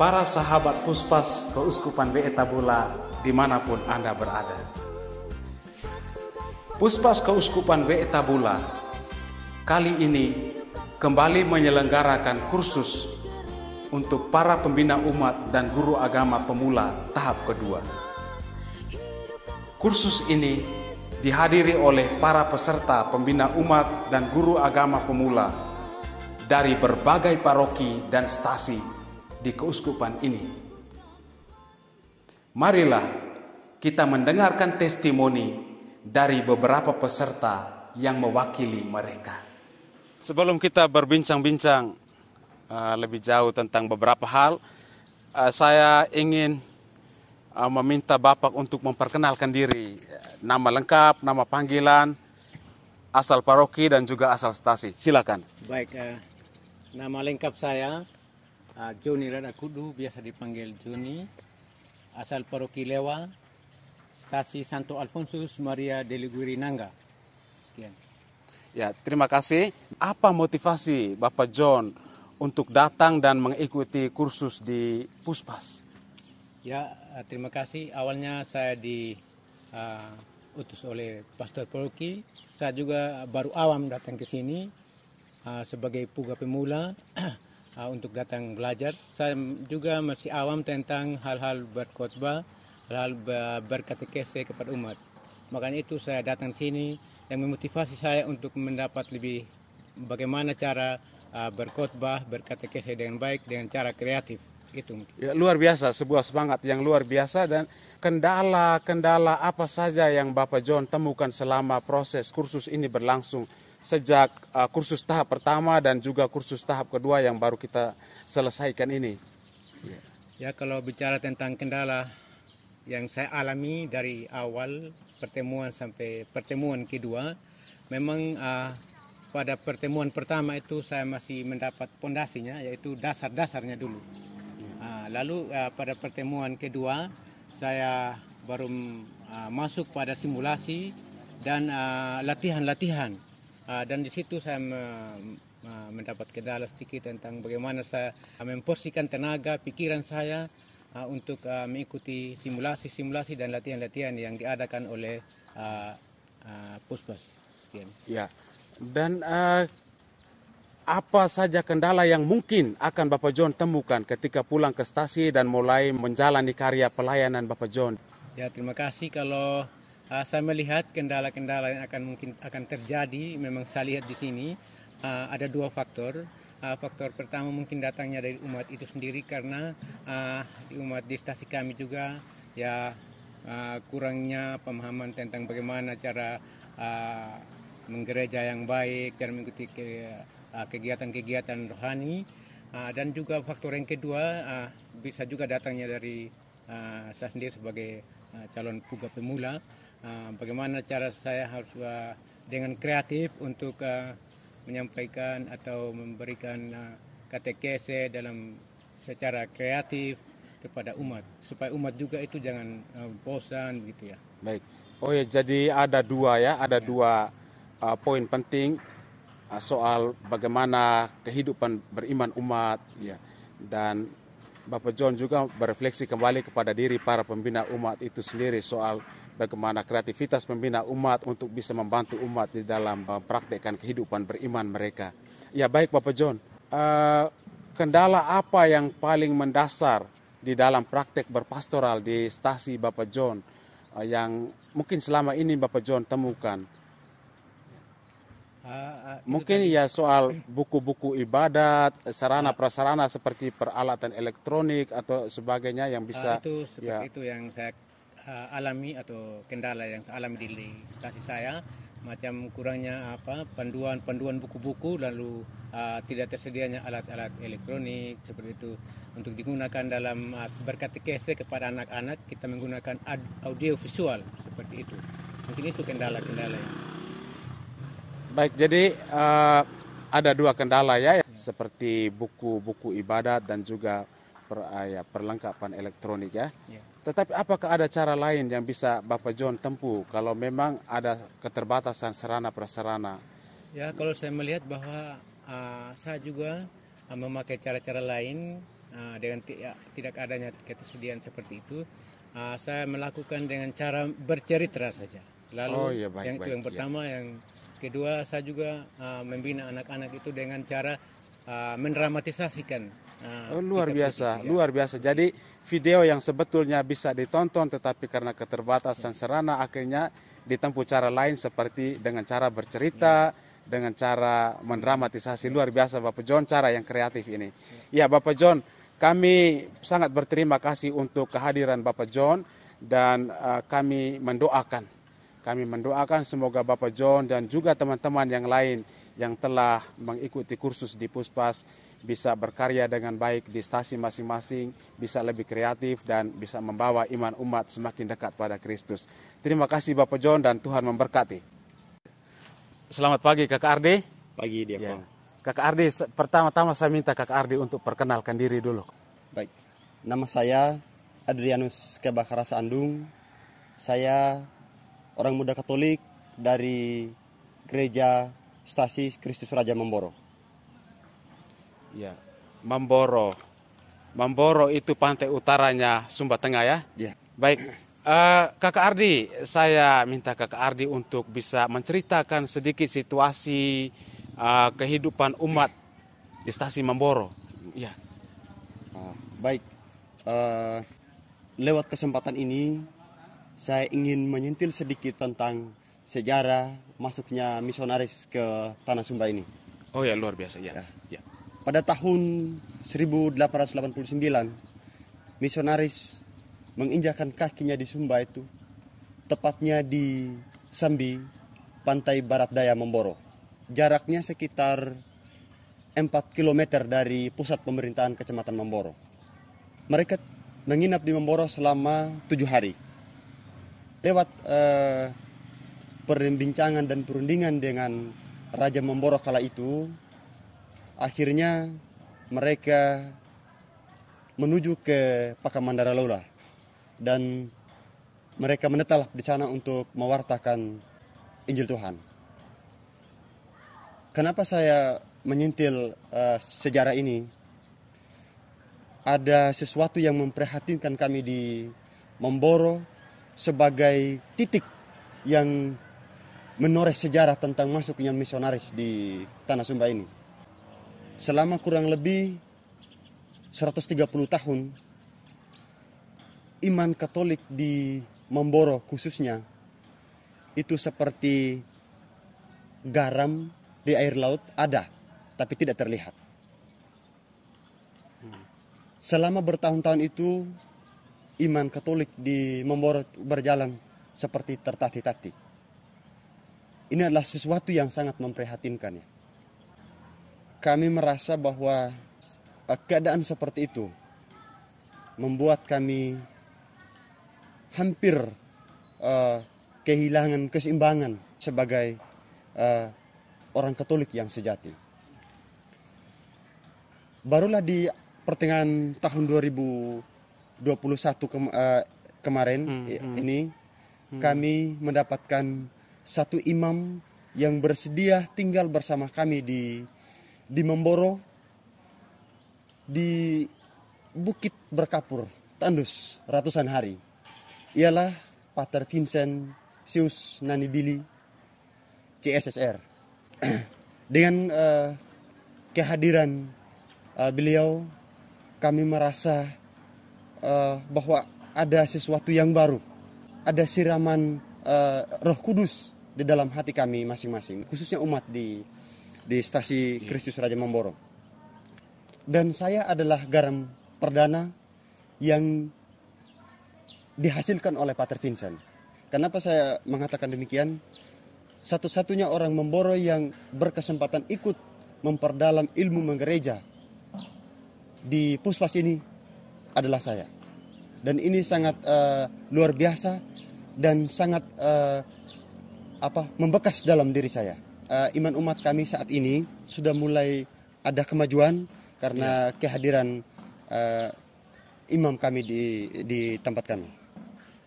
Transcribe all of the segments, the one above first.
para sahabat puspas keuskupan BE Tabula dimanapun Anda berada. Puspas keuskupan BE Tabula kali ini kembali menyelenggarakan kursus untuk para pembina umat dan guru agama pemula tahap kedua. Kursus ini dihadiri oleh para peserta pembina umat dan guru agama pemula dari berbagai paroki dan stasi di keuskupan ini. Marilah kita mendengarkan testimoni dari beberapa peserta yang mewakili mereka. Sebelum kita berbincang-bincang uh, lebih jauh tentang beberapa hal, uh, saya ingin uh, meminta Bapak untuk memperkenalkan diri, nama lengkap, nama panggilan, asal paroki dan juga asal stasi. Silakan. Baik, nama lengkap saya Uh, Joni Rada Kudu, biasa dipanggil Joni, asal Paroki Lewa, stasi Santo Alfonsus Maria Deliguri Nangga. Sekian. Ya, terima kasih. Apa motivasi Bapak John untuk datang dan mengikuti kursus di Puspas? Ya, eh, terima kasih. Awalnya saya di uh, utus oleh Pastor Paroki. Saya juga baru awam datang ke sini uh, sebagai puga pemula. uh, untuk datang belajar. Saya juga masih awam tentang hal-hal berkhotbah, hal-hal berkatekese kepada umat. Makanya itu saya datang sini yang memotivasi saya untuk mendapat lebih bagaimana cara uh, berkhotbah, berkatekese dengan baik dengan cara kreatif. Itu. Ya, luar biasa, sebuah semangat yang luar biasa dan kendala-kendala apa saja yang Bapak John temukan selama proses kursus ini berlangsung sejak uh, kursus tahap pertama dan juga kursus tahap kedua yang baru kita selesaikan ini. Ya kalau bicara tentang kendala yang saya alami dari awal pertemuan sampai pertemuan kedua, memang uh, pada pertemuan pertama itu saya masih mendapat pondasinya yaitu dasar-dasarnya dulu. Uh, lalu uh, pada pertemuan kedua saya baru uh, masuk pada simulasi dan uh, latihan-latihan. Uh, latihan -latihan Ah, dan di situ saya mendapat kendala sedikit tentang bagaimana saya memposisikan tenaga, pikiran saya ah, untuk ah, mengikuti simulasi-simulasi dan latihan-latihan yang diadakan oleh uh, uh, Ya. Dan uh, apa saja kendala yang mungkin akan Bapak John temukan ketika pulang ke stasi dan mulai menjalani karya pelayanan Bapak John? Ya, terima kasih kalau uh, saya melihat kendala-kendala yang akan mungkin akan terjadi memang saya lihat di sini uh, ada dua faktor uh, faktor pertama mungkin datangnya dari umat itu sendiri karena uh, di umat di stasi kami juga ya uh, kurangnya pemahaman tentang bagaimana cara uh, menggereja yang baik cara mengikuti kegiatan-kegiatan rohani uh, dan juga faktor yang kedua uh, bisa juga datangnya dari uh, saya sendiri sebagai uh, calon puga pemula Ah, bagaimana cara saya harus ah, dengan kreatif untuk ah, menyampaikan atau memberikan uh, katekese dalam secara kreatif kepada umat supaya umat juga itu jangan bosan gitu ya. Baik. Oh ya jadi ada dua ya, ada ya. dua uh, poin penting uh, soal bagaimana kehidupan beriman umat ya. Dan Bapak John juga berefleksi kembali kepada diri para pembina umat itu sendiri soal bagaimana kreativitas membina umat untuk bisa membantu umat di dalam mempraktekkan eh, kehidupan beriman mereka. Ya baik Bapak John, eh, kendala apa yang paling mendasar di dalam praktek berpastoral di stasi Bapak John eh, yang mungkin selama ini Bapak John temukan? Uh, uh, mungkin ya soal buku-buku ibadat, sarana ah. prasarana seperti peralatan elektronik atau sebagainya yang bisa uh, itu seperti ya. itu yang saya uh, alami atau kendala yang saya alami di stasi saya macam kurangnya apa panduan-panduan buku-buku lalu uh, tidak tersedianya alat-alat elektronik seperti itu untuk digunakan dalam uh, berkatekese kepada anak-anak kita menggunakan audio visual seperti itu mungkin itu kendala-kendala ya baik jadi uh, ada dua kendala ya, ya. seperti buku-buku ibadat dan juga per, uh, ya, perlengkapan elektronik ya, ya. Tetapi apakah ada cara lain yang bisa Bapak John tempuh kalau memang ada keterbatasan sarana prasarana? Ya, kalau saya melihat bahwa uh, saya juga uh, memakai cara-cara lain uh, dengan ya, tidak adanya ketersediaan seperti itu, uh, saya melakukan dengan cara bercerita saja. Lalu oh, ya, baik, yang baik, yang iya. pertama, yang kedua saya juga uh, membina anak-anak itu dengan cara uh, mendramatisasikan. Uh, oh, luar biasa, politik, ya. luar biasa. Jadi video yang sebetulnya bisa ditonton tetapi karena keterbatasan sarana akhirnya ditempuh cara lain seperti dengan cara bercerita, dengan cara mendramatisasi luar biasa Bapak John cara yang kreatif ini. Ya Bapak John, kami sangat berterima kasih untuk kehadiran Bapak John dan eh, kami mendoakan. Kami mendoakan semoga Bapak John dan juga teman-teman yang lain yang telah mengikuti kursus di Puspas bisa berkarya dengan baik di stasi masing-masing, bisa lebih kreatif dan bisa membawa iman umat semakin dekat pada Kristus. Terima kasih Bapak John dan Tuhan memberkati. Selamat pagi Kakak Ardi. Pagi dia. Ya. Kakak Ardi, pertama-tama saya minta Kakak Ardi untuk perkenalkan diri dulu. Baik. Nama saya Adrianus Kebakara Andung. Saya orang muda Katolik dari Gereja Stasi Kristus Raja Memborong. Ya. Mamboro. Mamboro itu pantai utaranya Sumba Tengah ya? Ya. Baik. Uh, Kakak Ardi, saya minta Kakak Ardi untuk bisa menceritakan sedikit situasi uh, kehidupan umat di stasi Mamboro. Ya. Uh, baik. Uh, lewat kesempatan ini saya ingin menyentil sedikit tentang sejarah masuknya misionaris ke tanah Sumba ini. Oh ya, luar biasa iya. ya. ya. Pada tahun 1889, misionaris menginjakan kakinya di Sumba itu, tepatnya di Sambi, pantai barat daya Memboro. Jaraknya sekitar 4 km dari pusat pemerintahan Kecamatan Memboro. Mereka menginap di Memboro selama tujuh hari. Lewat eh, perbincangan dan perundingan dengan Raja Memboro kala itu, akhirnya mereka menuju ke Pakamandara Lola dan mereka menetap di sana untuk mewartakan Injil Tuhan. Kenapa saya menyintil uh, eh, sejarah ini? Ada sesuatu yang memprihatinkan kami di Memboro sebagai titik yang menoreh sejarah tentang masuknya misionaris di Tanah Sumba ini selama kurang lebih 130 tahun iman Katolik di Mamboro khususnya itu seperti garam di air laut ada tapi tidak terlihat. Selama bertahun-tahun itu iman Katolik di Mamboro berjalan seperti tertatih-tatih. Ini adalah sesuatu yang sangat memprihatinkan ya kami merasa bahwa eh, keadaan seperti itu membuat kami hampir uh, kehilangan keseimbangan sebagai uh, orang Katolik yang sejati. Barulah di pertengahan tahun 2021 ke, uh, kemarin hmm, ya, hmm. ini hmm. kami mendapatkan satu imam yang bersedia tinggal bersama kami di di Memboro di Bukit Berkapur tandus ratusan hari ialah Pater Vincent Sius Nanibili CSSR dengan uh, kehadiran uh, beliau kami merasa uh, bahwa ada sesuatu yang baru ada siraman uh, Roh Kudus di dalam hati kami masing-masing khususnya umat di di stasi iya. Kristus Raja Mamboro. Dan saya adalah garam perdana yang dihasilkan oleh Pater Vincent. Kenapa saya mengatakan demikian? Satu-satunya orang Memboro yang berkesempatan ikut memperdalam ilmu menggereja di puspas ini adalah saya. Dan ini sangat uh, luar biasa dan sangat uh, apa membekas dalam diri saya uh, iman umat kami saat ini sudah mulai ada kemajuan karena ya. kehadiran uh, imam kami di di tempat kami.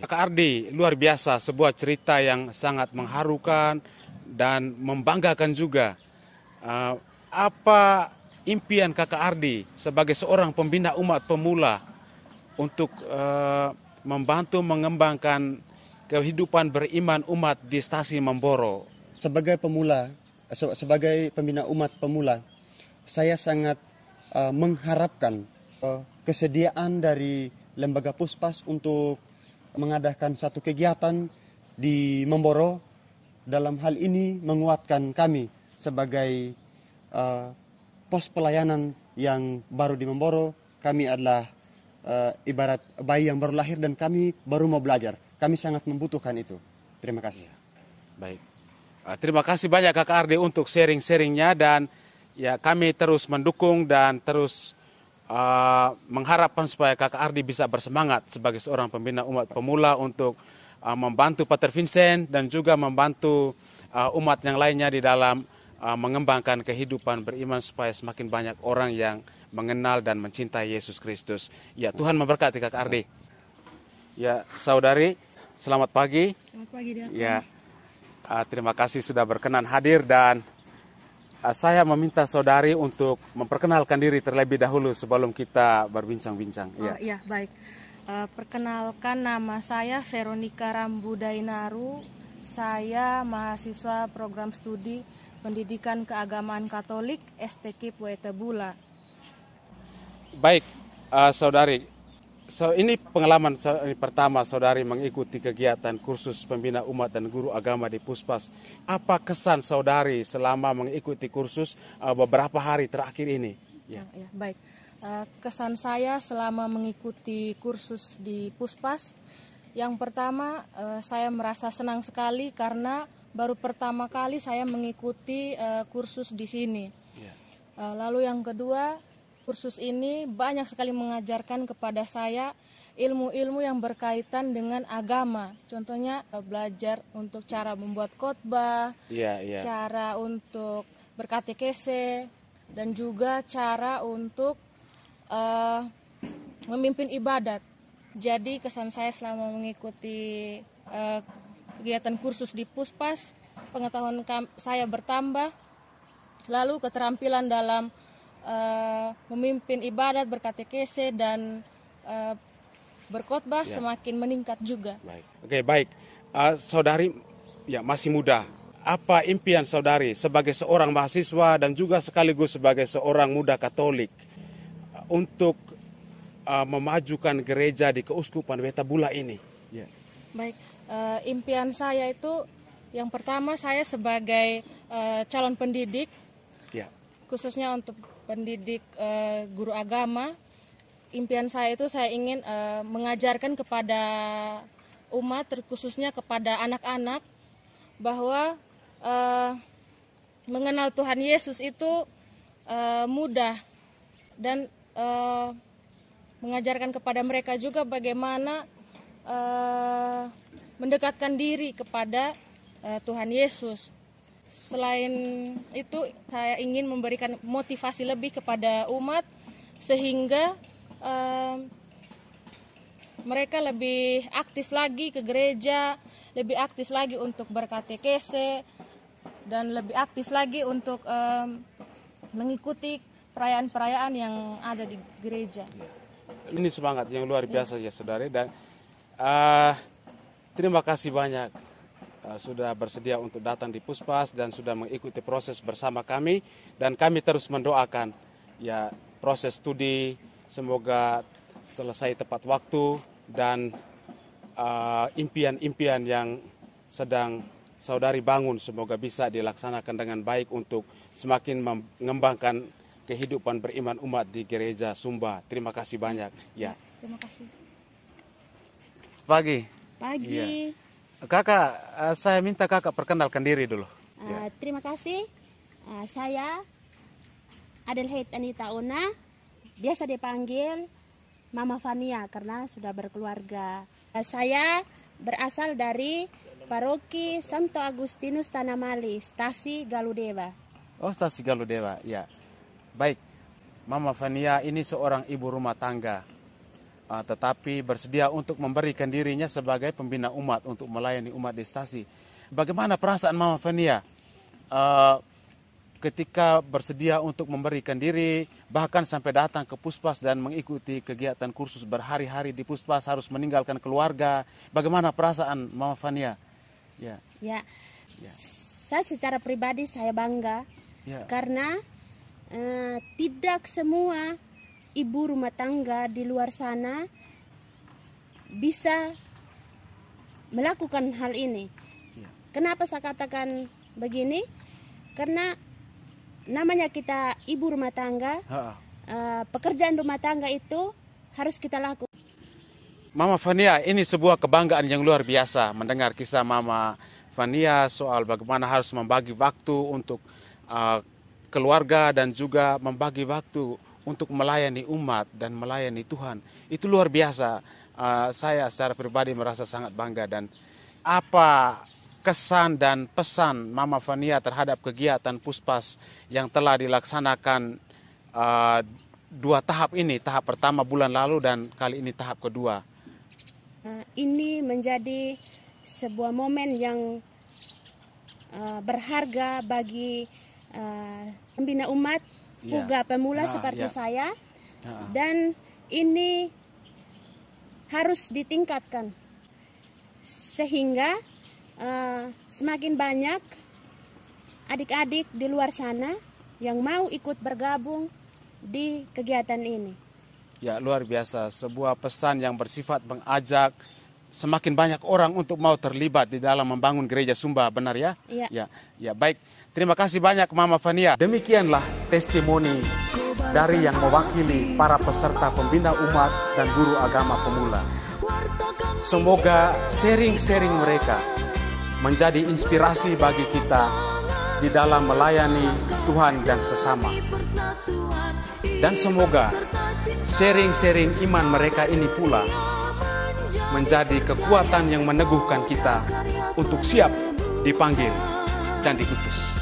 Ya. Kak Ardi, luar biasa sebuah cerita yang sangat mengharukan dan membanggakan juga. Uh, apa impian Kakak Ardi sebagai seorang pembina umat pemula untuk uh, membantu mengembangkan kehidupan beriman umat di Stasi Memboro? sebagai pemula, eh, sebagai pembina umat pemula, saya sangat uh, mengharapkan uh, kesediaan dari lembaga puspas untuk mengadakan satu kegiatan di Memboro. Dalam hal ini menguatkan kami sebagai uh, pos pelayanan yang baru di Memboro. Kami adalah uh, ibarat bayi yang baru lahir dan kami baru mau belajar. Kami sangat membutuhkan itu. Terima kasih. Iya. Baik. Ah, terima kasih banyak Kak Ardi untuk sharing-sharingnya dan ya kami terus mendukung dan terus uh, mengharapkan supaya Kak Ardi bisa bersemangat sebagai seorang pembina umat pemula untuk uh, membantu Pater Vincent dan juga membantu uh, umat yang lainnya di dalam uh, mengembangkan kehidupan beriman supaya semakin banyak orang yang mengenal dan mencintai Yesus Kristus. Ya Tuhan memberkati Kak Ardi. Ya saudari, selamat pagi. Selamat pagi. Datang. Ya. Uh, terima kasih sudah berkenan hadir dan uh, saya meminta saudari untuk memperkenalkan diri terlebih dahulu sebelum kita berbincang-bincang. Oh, ya. Iya, baik. Uh, perkenalkan nama saya Veronica Rambudainaru. Saya mahasiswa program studi Pendidikan Keagamaan Katolik STK Puetebula. Baik, uh, saudari, so, ini pengalaman pertama saudari mengikuti kegiatan kursus pembina umat dan guru agama di Puspas. Apa kesan saudari selama mengikuti kursus uh, beberapa hari terakhir ini? Ya, ah, ya baik. Uh, kesan saya selama mengikuti kursus di Puspas, yang pertama uh, saya merasa senang sekali karena baru pertama kali saya mengikuti kursus di sini. Ya. lalu yang kedua kursus ini banyak sekali mengajarkan kepada saya ilmu-ilmu yang berkaitan dengan agama. Contohnya eh, belajar untuk cara membuat khotbah, iya, iya. cara untuk berkatekese, dan juga cara untuk uh, memimpin ibadat. Jadi kesan saya selama mengikuti uh, kegiatan kursus di Puspas, pengetahuan saya bertambah, lalu keterampilan dalam Eh, memimpin ibadat, berkatekese dan uh, berkhotbah ya. semakin meningkat juga. Baik. Oke, baik. Uh, saudari ya masih muda. Apa impian saudari sebagai seorang mahasiswa dan juga sekaligus sebagai seorang muda Katolik untuk uh, memajukan gereja di Keuskupan Wetabula ini? Ya. Baik. Uh, impian saya itu yang pertama saya sebagai uh, calon pendidik ya. khususnya untuk pendidik uh, guru agama impian saya itu saya ingin uh, mengajarkan kepada umat terkhususnya kepada anak-anak bahwa uh, mengenal Tuhan Yesus itu uh, mudah dan uh, mengajarkan kepada mereka juga bagaimana uh, mendekatkan diri kepada uh, Tuhan Yesus. Selain itu, saya ingin memberikan motivasi lebih kepada umat sehingga um, mereka lebih aktif lagi ke gereja, lebih aktif lagi untuk berkatekese dan lebih aktif lagi untuk um, mengikuti perayaan-perayaan yang ada di gereja. Ini semangat yang luar ya. biasa ya, ya saudari dan uh, terima kasih banyak Eh, sudah bersedia untuk datang di Puspas dan sudah mengikuti proses bersama kami dan kami terus mendoakan ya proses studi semoga selesai tepat waktu dan eh, impian-impian uh, yang sedang saudari bangun semoga bisa dilaksanakan dengan baik untuk semakin mengembangkan kehidupan beriman umat di gereja Sumba. Terima kasih banyak. Ya. Terima kasih. Pagi. Pagi. Ya. Kakak, eh, saya minta kakak perkenalkan diri dulu. Uh, ya. Terima kasih. Uh, saya Adelheid Anita Ona, biasa dipanggil Mama Fania karena sudah berkeluarga. Uh, saya berasal dari Paroki Santo Agustinus Tanamali, Stasi Galudewa. Oh, Stasi Galudewa, ya. Baik. Mama Fania ini seorang ibu rumah tangga Ah, tetapi bersedia untuk memberikan dirinya sebagai pembina umat untuk melayani umat di stasi. Bagaimana perasaan Mama Fania uh, ah, ketika bersedia untuk memberikan diri, bahkan sampai datang ke puspas dan mengikuti kegiatan kursus berhari-hari di puspas harus meninggalkan keluarga. Bagaimana perasaan Mama Fania? Ya. Ya. ya. Saya secara pribadi saya bangga ya. karena uh, tidak semua ibu rumah tangga di luar sana bisa melakukan hal ini. Ya. Kenapa saya katakan begini? Karena namanya kita ibu rumah tangga, ha. Eh, pekerjaan rumah tangga itu harus kita lakukan. Mama Fania, ini sebuah kebanggaan yang luar biasa mendengar kisah Mama Fania soal bagaimana harus membagi waktu untuk uh, keluarga dan juga membagi waktu untuk melayani umat dan melayani Tuhan. Itu luar biasa. Uh, saya secara pribadi merasa sangat bangga dan apa kesan dan pesan Mama Fania terhadap kegiatan Puspas yang telah dilaksanakan uh, dua tahap ini, tahap pertama bulan lalu dan kali ini tahap kedua. Ah, ini menjadi sebuah momen yang uh, berharga bagi uh, pembina umat puga iya. pemula nah, seperti yeah. saya nah. dan ini harus ditingkatkan sehingga uh, semakin banyak adik-adik di luar sana yang mau ikut bergabung di kegiatan ini. Ya, luar biasa. Sebuah pesan yang bersifat mengajak, semakin banyak orang untuk mau terlibat di dalam membangun gereja Sumba, benar ya? Iya. Ya, ya baik. Terima kasih banyak Mama Fania. Demikianlah testimoni dari yang mewakili para peserta pembina umat dan guru agama pemula. Semoga sharing-sharing mereka menjadi inspirasi bagi kita di dalam melayani Tuhan dan sesama. Dan semoga sharing-sharing iman mereka ini pula menjadi kekuatan yang meneguhkan kita untuk siap dipanggil dan diutus.